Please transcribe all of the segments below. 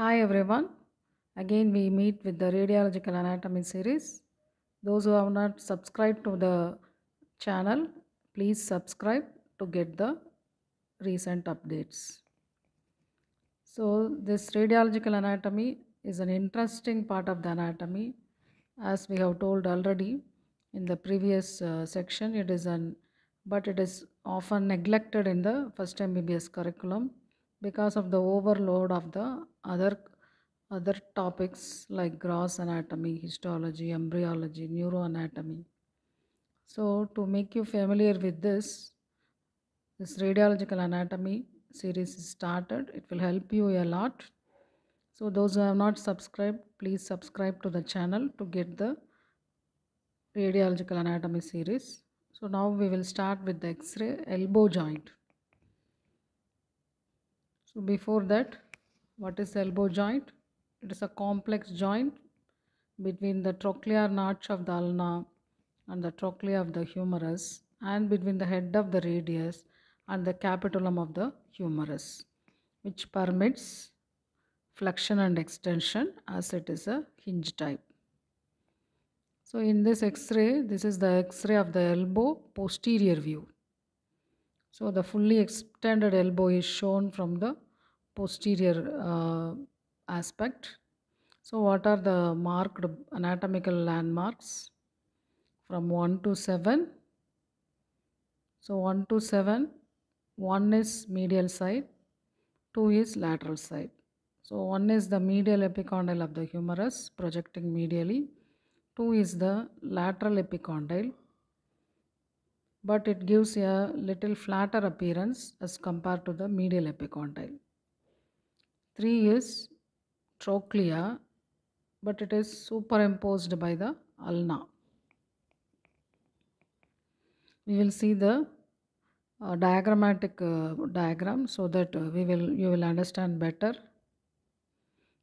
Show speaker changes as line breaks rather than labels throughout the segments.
Hi everyone, again we meet with the radiological anatomy series. Those who have not subscribed to the channel, please subscribe to get the recent updates. So this radiological anatomy is an interesting part of the anatomy. As we have told already in the previous uh, section, it is an but it is often neglected in the first MBBS curriculum because of the overload of the other other topics like gross anatomy, histology, embryology, neuroanatomy. So to make you familiar with this, this radiological anatomy series is started. It will help you a lot. So those who have not subscribed, please subscribe to the channel to get the radiological anatomy series. So now we will start with the X-ray elbow joint. So before that, what is elbow joint? It is a complex joint between the trochlear notch of the ulna and the trochlea of the humerus and between the head of the radius and the capitulum of the humerus which permits flexion and extension as it is a hinge type. So in this x-ray, this is the x-ray of the elbow posterior view. So the fully extended elbow is shown from the posterior uh, aspect. So what are the marked anatomical landmarks from 1 to 7? So 1 to 7, 1 is medial side, 2 is lateral side. So 1 is the medial epicondyle of the humerus projecting medially, 2 is the lateral epicondyle but it gives a little flatter appearance as compared to the medial epicondyle. 3 is trochlea but it is superimposed by the ulna. We will see the uh, diagrammatic uh, diagram so that uh, we will you will understand better.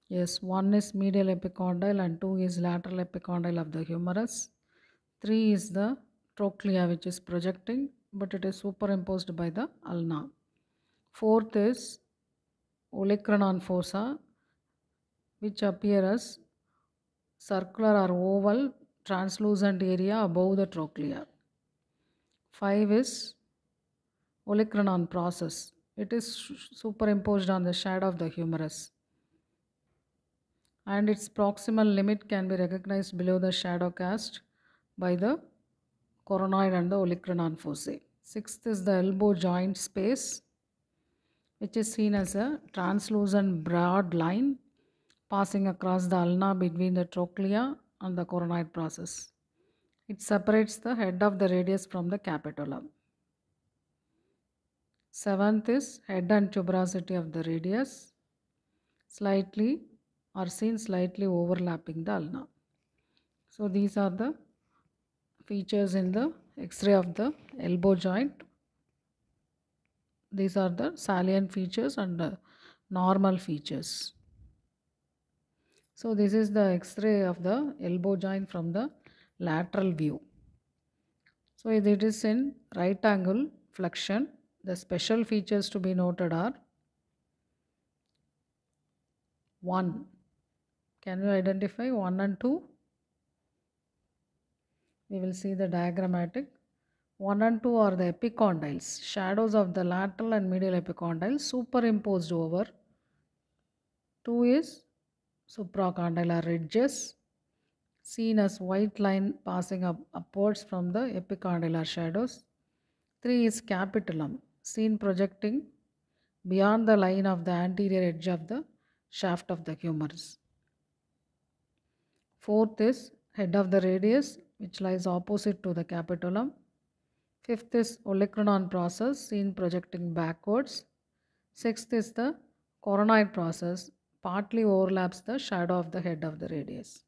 Yes, one is medial epicondyle and two is lateral epicondyle of the humerus. Three is the trochlea which is projecting but it is superimposed by the ulna. Fourth is olecranon fossa which appear as circular or oval translucent area above the trochlea. Five is olecranon process. It is superimposed on the shadow of the humerus and its proximal limit can be recognized below the shadow cast by the coronoid and the olecranon fossae. Sixth is the elbow joint space which is seen as a translucent broad line passing across the ulna between the trochlea and the coronoid process. It separates the head of the radius from the capitulum. Seventh is head and tuberosity of the radius slightly are seen slightly overlapping the ulna. So these are the features in the x-ray of the elbow joint. These are the salient features and the normal features. So this is the x-ray of the elbow joint from the lateral view. So it is in right angle flexion. The special features to be noted are 1. Can you identify 1 and 2? we will see the diagrammatic 1 and 2 are the epicondyles shadows of the lateral and medial epicondyles superimposed over 2 is supracondylar ridges seen as white line passing up upwards from the epicondylar shadows 3 is capitulum seen projecting beyond the line of the anterior edge of the shaft of the humerus. Fourth is head of the radius which lies opposite to the capitulum. Fifth is olecranon process seen projecting backwards. Sixth is the coronoid process partly overlaps the shadow of the head of the radius.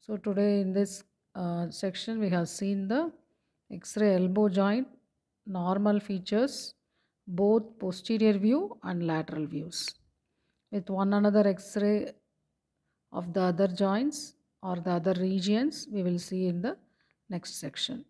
So today in this uh, section we have seen the X-ray elbow joint, normal features, both posterior view and lateral views with one another X-ray of the other joints or the other regions we will see in the next section.